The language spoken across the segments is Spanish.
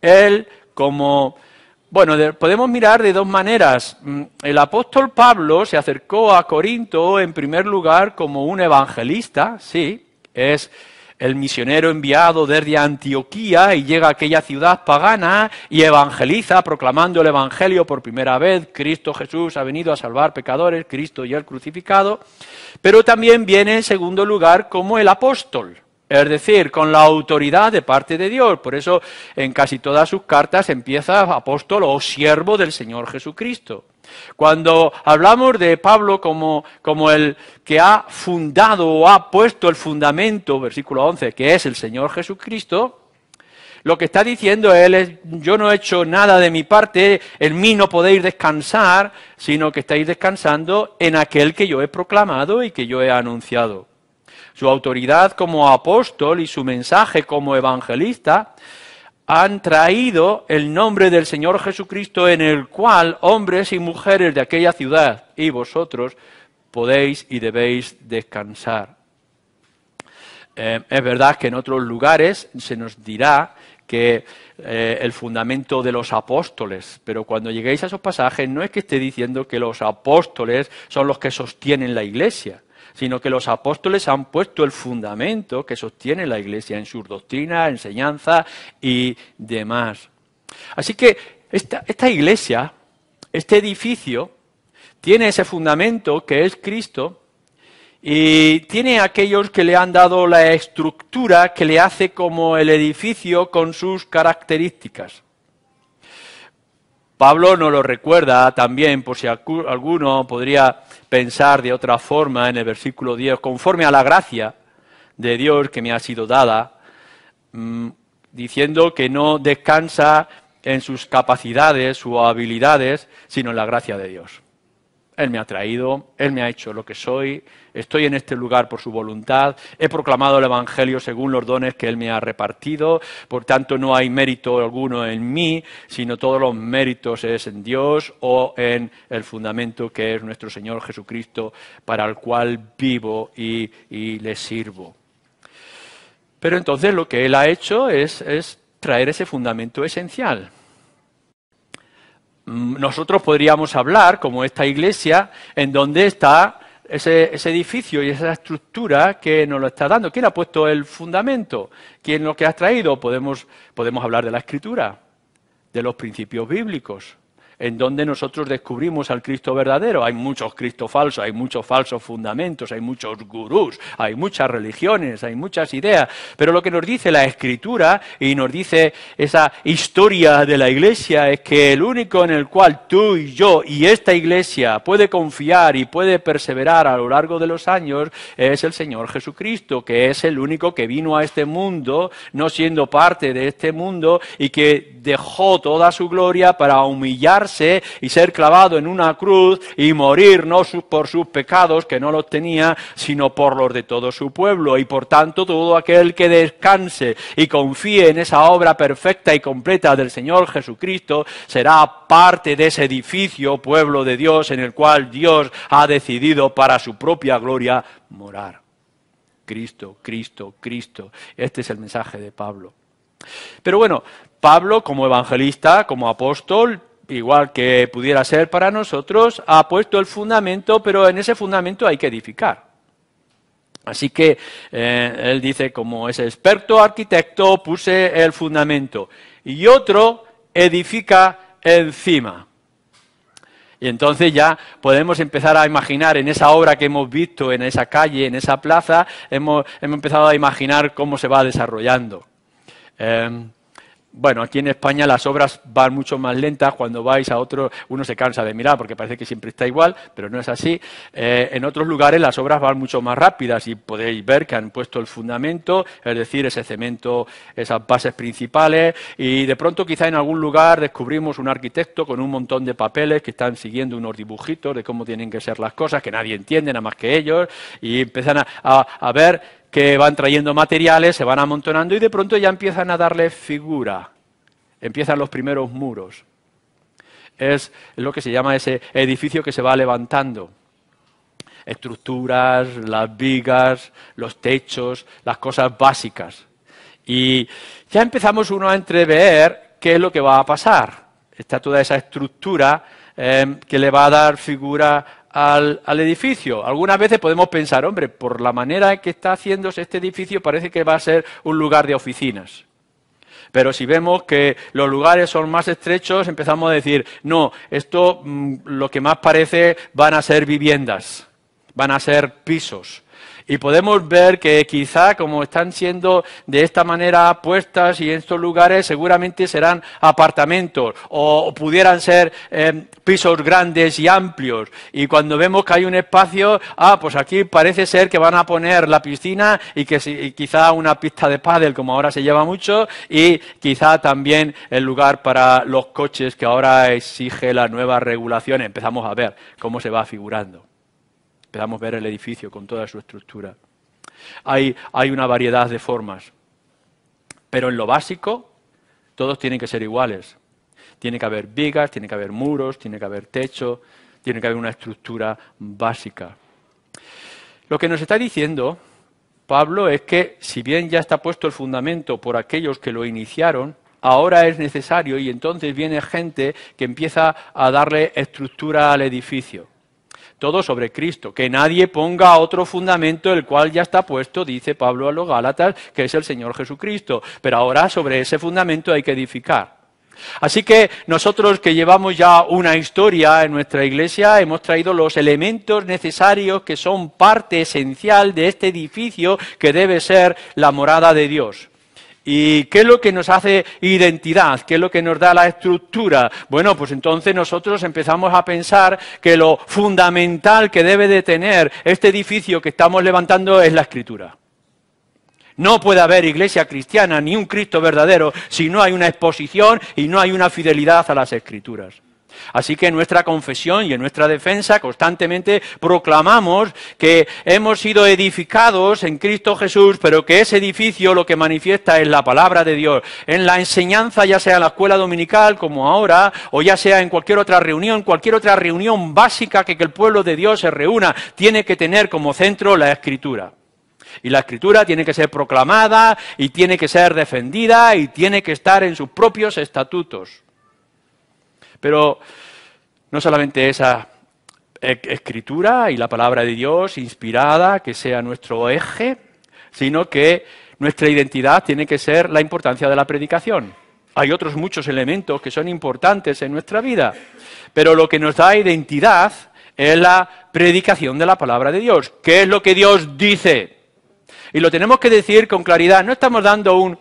Él como... Bueno, podemos mirar de dos maneras. Mm, el apóstol Pablo se acercó a Corinto en primer lugar como un evangelista, sí, es el misionero enviado desde Antioquía y llega a aquella ciudad pagana y evangeliza proclamando el Evangelio por primera vez. Cristo Jesús ha venido a salvar pecadores, Cristo y el crucificado. Pero también viene en segundo lugar como el apóstol. Es decir, con la autoridad de parte de Dios. Por eso en casi todas sus cartas empieza apóstol o siervo del Señor Jesucristo. Cuando hablamos de Pablo como, como, el que ha fundado o ha puesto el fundamento, versículo 11, que es el Señor Jesucristo, lo que está diciendo él es, yo no he hecho nada de mi parte, en mí no podéis descansar, sino que estáis descansando en aquel que yo he proclamado y que yo he anunciado. Su autoridad como apóstol y su mensaje como evangelista han traído el nombre del Señor Jesucristo en el cual hombres y mujeres de aquella ciudad y vosotros podéis y debéis descansar. Eh, es verdad que en otros lugares se nos dirá que eh, el fundamento de los apóstoles, pero cuando lleguéis a esos pasajes no es que esté diciendo que los apóstoles son los que sostienen la iglesia, sino que los apóstoles han puesto el fundamento que sostiene la Iglesia en sus doctrinas, enseñanzas y demás. Así que esta, esta Iglesia, este edificio, tiene ese fundamento que es Cristo y tiene aquellos que le han dado la estructura que le hace como el edificio con sus características. Pablo nos lo recuerda también, por si alguno podría pensar de otra forma en el versículo 10, conforme a la gracia de Dios que me ha sido dada, mm, diciendo que no descansa en sus capacidades o habilidades, sino en la gracia de Dios. Él me ha traído, Él me ha hecho lo que soy, estoy en este lugar por su voluntad, he proclamado el Evangelio según los dones que Él me ha repartido, por tanto no hay mérito alguno en mí, sino todos los méritos es en Dios o en el fundamento que es nuestro Señor Jesucristo, para el cual vivo y, le sirvo. Pero entonces lo que Él ha hecho es, es traer ese fundamento esencial Mm, nosotros podríamos hablar, como esta iglesia, en donde está ese, edificio y esa estructura que nos lo está dando. ¿Quién ha puesto el fundamento? ¿Quién lo que ha traído? podemos hablar de la escritura, de los principios bíblicos en donde nosotros descubrimos al Cristo verdadero. Hay muchos Cristos falsos, hay muchos falsos fundamentos, hay muchos gurús, hay muchas religiones, hay muchas ideas. Pero lo que nos dice la Escritura y nos dice esa historia de la Iglesia es que el único en el cual tú y yo y esta Iglesia puede confiar y puede perseverar a lo largo de los años es el Señor Jesucristo, que es el único que vino a este mundo, no siendo parte de este mundo, y que dejó toda su gloria para humillarse y ser clavado en una cruz y morir no por sus pecados, que no los tenía, sino por los de todo su pueblo. Y por tanto, todo aquel que descanse y confíe en esa obra perfecta y completa del Señor Jesucristo será parte de ese edificio, pueblo de Dios, en el cual Dios ha decidido para su propia gloria morar. Cristo, Cristo, Cristo. Este es el mensaje de Pablo. Pero bueno, Pablo como evangelista, como apóstol, igual que pudiera ser para nosotros, ha puesto el fundamento, pero en ese fundamento hay que edificar. Así que eh, él dice, como es experto arquitecto, puse el fundamento y otro edifica encima. Y entonces ya podemos empezar a imaginar en esa obra que hemos visto, en esa calle, en esa plaza, hemos, empezado a imaginar cómo se va desarrollando. Eh, bueno, aquí en España las obras van mucho más lentas. Cuando vais a otro, uno se cansa de mirar porque parece que siempre está igual, pero no es así. Eh, en otros lugares las obras van mucho más rápidas y podéis ver que han puesto el fundamento, es decir, ese cemento, esas bases principales. Y de pronto, quizá en algún lugar descubrimos un arquitecto con un montón de papeles que están siguiendo unos dibujitos de cómo tienen que ser las cosas que nadie entiende, nada más que ellos, y empiezan a ver que van trayendo materiales, se van amontonando y de pronto ya empiezan a darle figura, empiezan los primeros muros. Es lo que se llama ese edificio que se va levantando. Estructuras, las vigas, los techos, las cosas básicas. Y ya empezamos uno a entrever qué es lo que va a pasar. Está toda esa estructura eh, que le va a dar figura al, edificio. Algunas veces podemos pensar, hombre, por la manera en que está haciéndose este edificio parece que va a ser un lugar de oficinas. Pero si vemos que los lugares son más estrechos, empezamos a decir, no, esto mm, lo que más parece van a ser viviendas, van a ser pisos. Y podemos ver que quizá como están siendo de esta manera puestas y en estos lugares seguramente serán apartamentos o pudieran ser em, pisos grandes y amplios. Y cuando vemos que hay un espacio, ah, pues aquí parece ser que van a poner la piscina y que quizá una pista de pádel, como ahora se lleva mucho, y quizá también el lugar para los coches que ahora exige la nueva regulación. Empezamos a ver cómo se va figurando. Esperamos ver el edificio con toda su estructura. Hay, hay una variedad de formas, pero en lo básico todos tienen que ser iguales. Tiene que haber vigas, tiene que haber muros, tiene que haber techo, tiene que haber una estructura básica. Lo que nos está diciendo Pablo es que si bien ya está puesto el fundamento por aquellos que lo iniciaron, ahora es necesario y entonces viene gente que empieza a darle estructura al edificio todo sobre Cristo. Que nadie ponga otro fundamento, el cual ya está puesto, dice Pablo a los Gálatas, que es el Señor Jesucristo. Pero ahora sobre ese fundamento hay que edificar. Así que nosotros que llevamos ya una historia en nuestra iglesia, hemos traído los elementos necesarios que son parte esencial de este edificio que debe ser la morada de Dios. ¿Y qué es lo que nos hace identidad? ¿Qué es lo que nos da la estructura? Bueno, pues entonces nosotros empezamos a pensar que lo fundamental que debe de tener este edificio que estamos levantando es la escritura. No puede haber iglesia cristiana ni un Cristo verdadero si no hay una exposición y no hay una fidelidad a las escrituras. Así que en nuestra confesión y en nuestra defensa constantemente proclamamos que hemos sido edificados en Cristo Jesús, pero que ese edificio lo que manifiesta es la palabra de Dios, en la enseñanza, ya sea en la escuela dominical como ahora, o ya sea en cualquier otra reunión, cualquier otra reunión básica que el pueblo de Dios se reúna, tiene que tener como centro la escritura. Y la escritura tiene que ser proclamada y tiene que ser defendida y tiene que estar en sus propios estatutos. Pero no solamente esa e-, escritura y la palabra de Dios inspirada, que sea nuestro eje, sino que nuestra identidad tiene que ser la importancia de la predicación. Hay otros muchos elementos que son importantes en nuestra vida, pero lo que nos da identidad es la predicación de la palabra de Dios. ¿Qué es lo que Dios dice? Y lo tenemos que decir con claridad. No estamos dando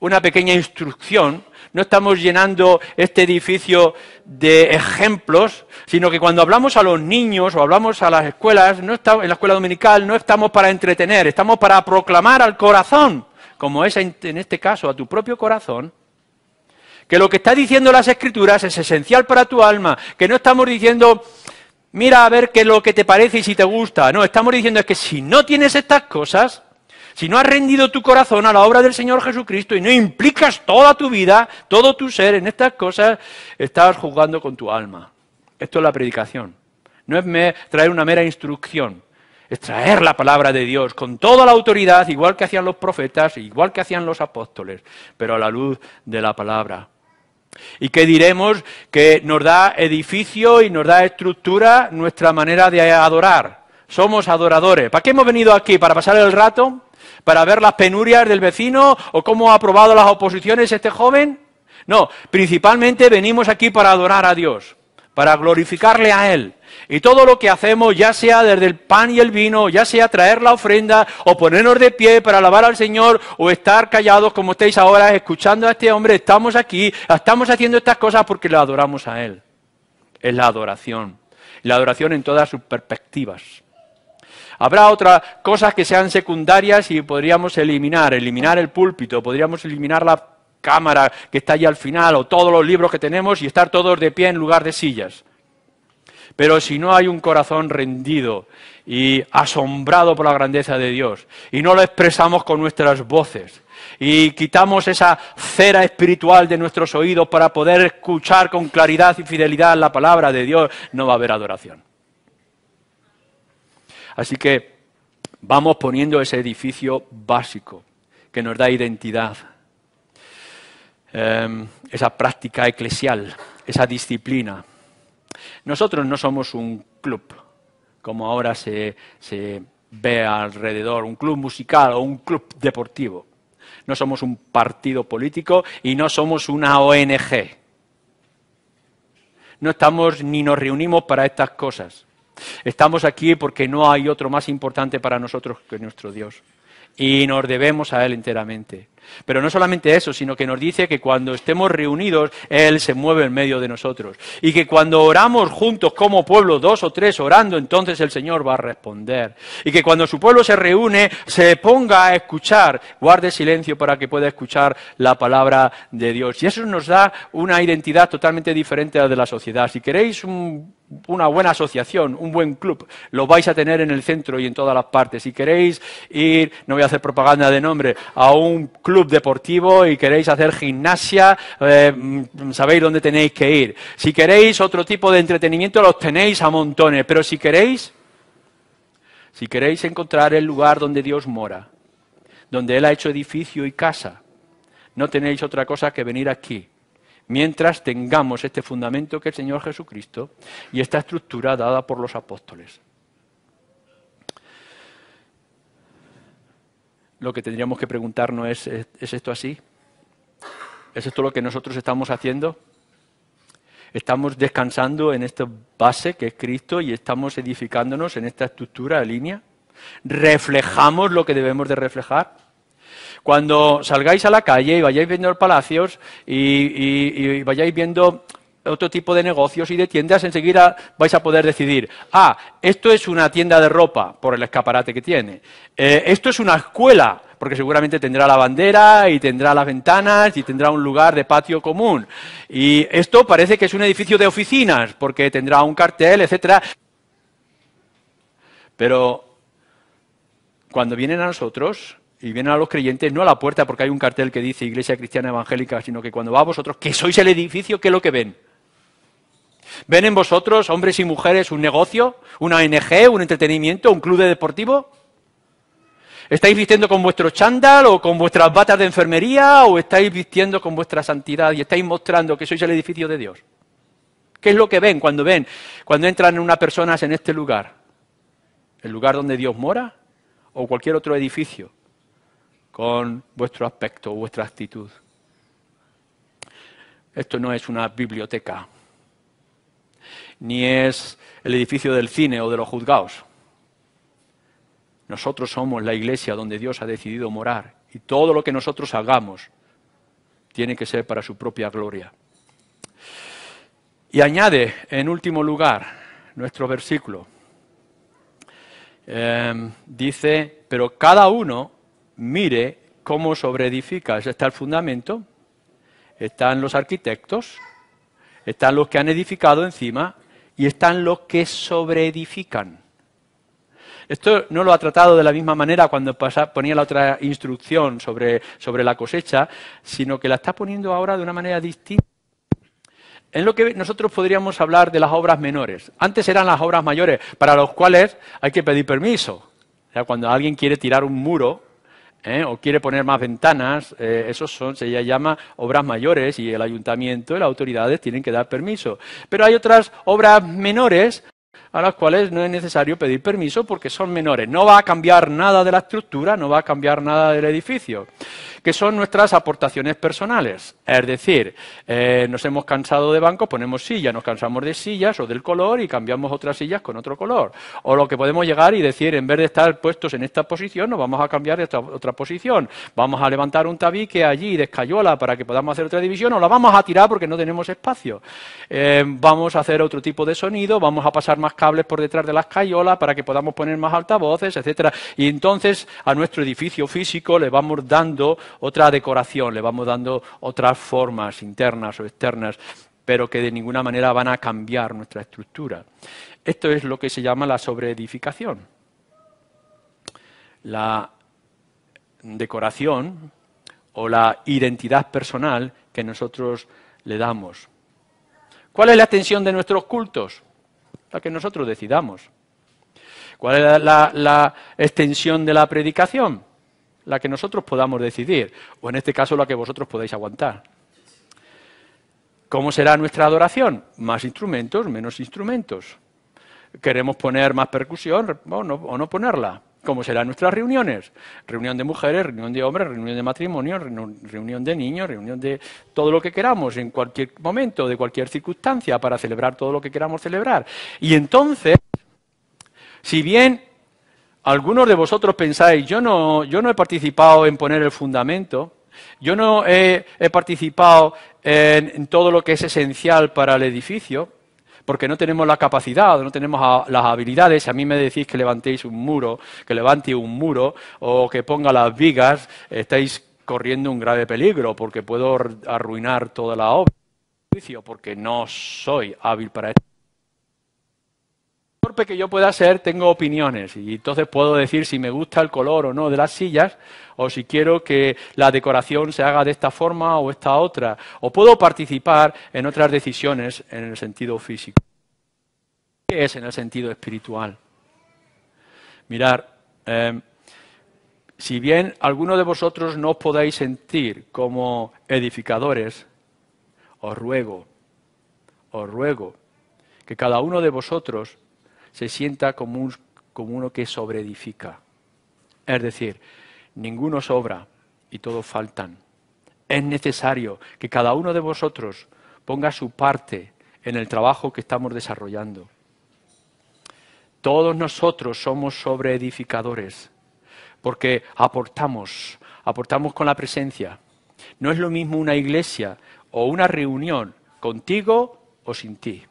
una pequeña instrucción no estamos llenando este edificio de ejemplos, sino que cuando hablamos a los niños o hablamos a las escuelas, no en la escuela dominical, no estamos para entretener, estamos para proclamar al corazón, como es en este caso a tu propio corazón, que lo que está diciendo las escrituras es esencial para tu alma, que no estamos diciendo, mira a ver qué es lo que te parece y si te gusta, no, estamos diciendo es que si no tienes estas cosas, si no has rendido tu corazón a la obra del Señor Jesucristo y no implicas toda tu vida, todo tu ser en estas cosas, estás jugando con tu alma. Esto es la predicación. No es traer una mera instrucción, es traer la palabra de Dios con toda la autoridad, igual que hacían los profetas, igual que hacían los apóstoles, pero a la luz de la palabra. Y qué diremos que nos da edificio y nos da estructura nuestra manera de adorar. Somos adoradores. ¿Para qué hemos venido aquí? ¿Para pasar el rato? para ver las penurias del vecino o cómo ha aprobado las oposiciones este joven. No, principalmente venimos aquí para adorar a Dios, para glorificarle a Él. Y todo lo que hacemos, ya sea desde el pan y el vino, ya sea traer la ofrenda o ponernos de pie para alabar al Señor o estar callados como estáis ahora escuchando a este hombre, estamos aquí, estamos haciendo estas cosas porque le adoramos a Él. Es la adoración. La adoración en todas sus perspectivas. Habrá otras cosas que sean secundarias y podríamos eliminar, eliminar el púlpito, podríamos eliminar la cámara que está allí al final o todos los libros que tenemos y estar todos de pie en lugar de sillas. Pero si no hay un corazón rendido y asombrado por la grandeza de Dios y no lo expresamos con nuestras voces, y quitamos esa cera espiritual de nuestros oídos para poder escuchar con claridad y fidelidad la palabra de Dios, no va a haber adoración. Así que vamos poniendo ese edificio básico que nos da identidad, em, esa práctica eclesial, esa disciplina. Nosotros no somos un club, como ahora se ve alrededor, un club musical o un club deportivo. No somos un partido político y no somos una ONG. No estamos ni nos reunimos para estas cosas. Estamos aquí porque no hay otro más importante para nosotros que nuestro Dios. Y nos debemos a Él enteramente. Pero no solamente eso, sino que nos dice que cuando estemos reunidos, Él se mueve en medio de nosotros. Y que cuando oramos juntos como pueblo, dos o tres orando, entonces el Señor va a responder. Y que cuando su pueblo se reúne, se ponga a escuchar, guarde silencio para que pueda escuchar la palabra de Dios. Y eso nos da una identidad totalmente diferente a la de la sociedad. Si queréis un una buena asociación, un buen club, lo vais a tener en el centro y en todas las partes. Si queréis ir, no voy a hacer propaganda de nombre, a un club deportivo y queréis hacer gimnasia, eh, mm, sabéis dónde tenéis que ir. Si queréis otro tipo de entretenimiento, los tenéis a montones, pero si queréis, si queréis encontrar el lugar donde Dios mora, donde Él ha hecho edificio y casa, no tenéis otra cosa que venir aquí mientras tengamos este fundamento que es el Señor Jesucristo y esta estructura dada por los apóstoles. Lo que tendríamos que preguntarnos es, ¿es esto así? ¿Es esto lo que nosotros estamos haciendo? estamos descansando en esta base que es Cristo y estamos edificándonos en esta estructura de línea. ¿Reflejamos lo que debemos de reflejar? Cuando salgáis a la calle y vayáis viendo los palacios y, vayáis viendo otro tipo de negocios y de tiendas, enseguida vais a poder decidir, ah, esto es una tienda de ropa por el escaparate que tiene, eh, esto es una escuela, porque seguramente tendrá la bandera y tendrá las ventanas y tendrá un lugar de patio común. Y esto parece que es un edificio de oficinas, porque tendrá un cartel, etcétera. Pero cuando vienen a nosotros, y vienen a los creyentes no a la puerta porque hay un cartel que dice Iglesia Cristiana Evangélica, sino que cuando va a vosotros, que sois el edificio, ¿qué es lo que ven? ¿Ven en vosotros, hombres y mujeres, un negocio, una ONG, un entretenimiento, un club de deportivo? ¿Estáis vistiendo con vuestro chándal o con vuestras batas de enfermería o estáis vistiendo con vuestra santidad y estáis mostrando que sois el edificio de Dios? ¿Qué es lo que ven cuando ven, cuando entran unas personas en este lugar? ¿El lugar donde Dios mora o cualquier otro edificio? con vuestro aspecto, vuestra actitud. Esto no es una biblioteca, ni es el edificio del cine o de los juzgados. Nosotros somos la iglesia donde Dios ha decidido morar y todo lo que nosotros hagamos tiene que ser para su propia gloria. Y añade, en último lugar, nuestro versículo. Em, dice, pero cada uno mire cómo sobreedifica. Está el fundamento, están los arquitectos, están los que han edificado encima y están los que sobreedifican. Esto no lo ha tratado de la misma manera cuando ponía la otra instrucción sobre, sobre la cosecha, sino que la está poniendo ahora de una manera distinta. En lo que nosotros podríamos hablar de las obras menores. Antes eran las obras mayores, para las cuales hay que pedir permiso. cuando alguien quiere tirar un muro, ¿eh? o quiere poner más ventanas, eh, eso son, se llama obras mayores y el ayuntamiento y las autoridades tienen que dar permiso. Pero hay otras obras menores a las cuales no es necesario pedir permiso porque son menores. No va a cambiar nada de la estructura, no va a cambiar nada del edificio, que son nuestras aportaciones personales. Es decir, eh, nos hemos cansado de bancos, ponemos sillas, nos cansamos de sillas o del color y cambiamos otras sillas con otro color. O lo que podemos llegar y decir, en vez de estar puestos en esta posición, nos vamos a cambiar de esta otra posición. Vamos a levantar un tabique allí de escayola para que podamos hacer otra división o la vamos a tirar porque no tenemos espacio. Eh, vamos a hacer otro tipo de sonido, vamos a pasar más cables por detrás de las cayolas para que podamos poner más altavoces, etcétera. Y entonces a nuestro edificio físico le vamos dando otra decoración, le vamos dando otras formas internas o externas pero que de ninguna manera van a cambiar nuestra estructura. Esto es lo que se llama la sobreedificación. La decoración o la identidad personal que nosotros le damos. ¿Cuál es la extensión de nuestros cultos? la que nosotros decidamos. ¿Cuál es la, extensión de la predicación? La que nosotros podamos decidir, o en este caso la que vosotros podáis aguantar. ¿Cómo será nuestra adoración? Más instrumentos, menos instrumentos. ¿Queremos poner más percusión o no ponerla? como serán nuestras reuniones. Reunión de mujeres, reunión de hombres, reunión de matrimonio, reunión de niños, reunión de todo lo que queramos, en cualquier momento, de cualquier circunstancia, para celebrar todo lo que queramos celebrar. Y entonces, si bien algunos de vosotros pensáis, yo no, yo no he participado en poner el fundamento, yo no he, participado en todo lo que es esencial para el edificio, porque no tenemos la capacidad, no tenemos las habilidades. Si a mí me decís que levantéis un muro, que levante un muro o que ponga las vigas, estáis corriendo un grave peligro porque puedo arruinar toda la obra, porque no soy hábil para esto que yo pueda ser, tengo opiniones y entonces puedo decir si me gusta el color o no de las sillas, o si quiero que la decoración se haga de esta forma o esta otra, o puedo participar en otras decisiones en el sentido físico. ¿Qué es en el sentido espiritual? Mirar, em, si bien algunos de vosotros no os podáis sentir como edificadores, os ruego, os ruego que cada uno de vosotros se sienta como, uno que sobreedifica. Es decir, ninguno sobra y todos faltan. Es necesario que cada uno de vosotros ponga su parte en el trabajo que estamos desarrollando. Todos nosotros somos sobreedificadores porque aportamos, aportamos con la presencia. No es lo mismo una iglesia o una reunión contigo o sin ti.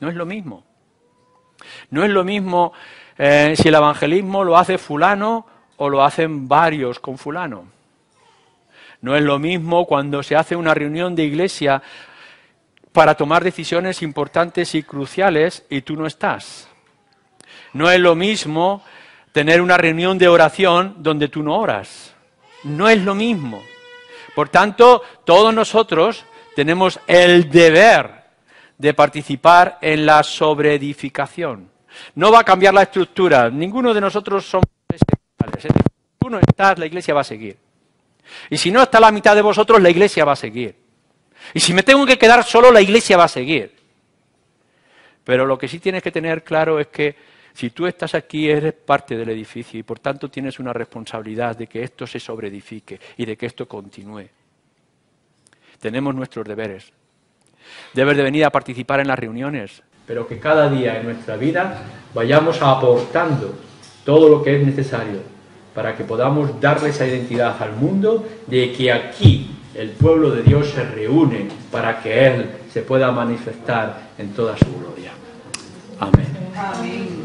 No es lo mismo. No es lo mismo eh, si el evangelismo lo hace fulano o lo hacen varios con fulano. No es lo mismo cuando se hace una reunión de iglesia para tomar decisiones importantes y cruciales y tú no estás. No es lo mismo tener una reunión de oración donde tú no oras. No es lo mismo. Por tanto, todos nosotros tenemos el deber de participar en la sobreedificación. No va a cambiar la estructura. Ninguno de nosotros somos esenciales. Si ¿eh? tú no estás, la iglesia va a seguir. Y si no está la mitad de vosotros, la iglesia va a seguir. Y si me tengo que quedar solo, la iglesia va a seguir. Pero lo que sí tienes que tener claro es que si tú estás aquí, eres parte del edificio y por tanto tienes una responsabilidad de que esto se sobreedifique y de que esto continúe. Tenemos nuestros deberes, debes de venir a participar en las reuniones. Pero que cada día en nuestra vida vayamos aportando todo lo que es necesario para que podamos darle esa identidad al mundo de que aquí el pueblo de Dios se reúne para que Él se pueda manifestar en toda su gloria. Amén.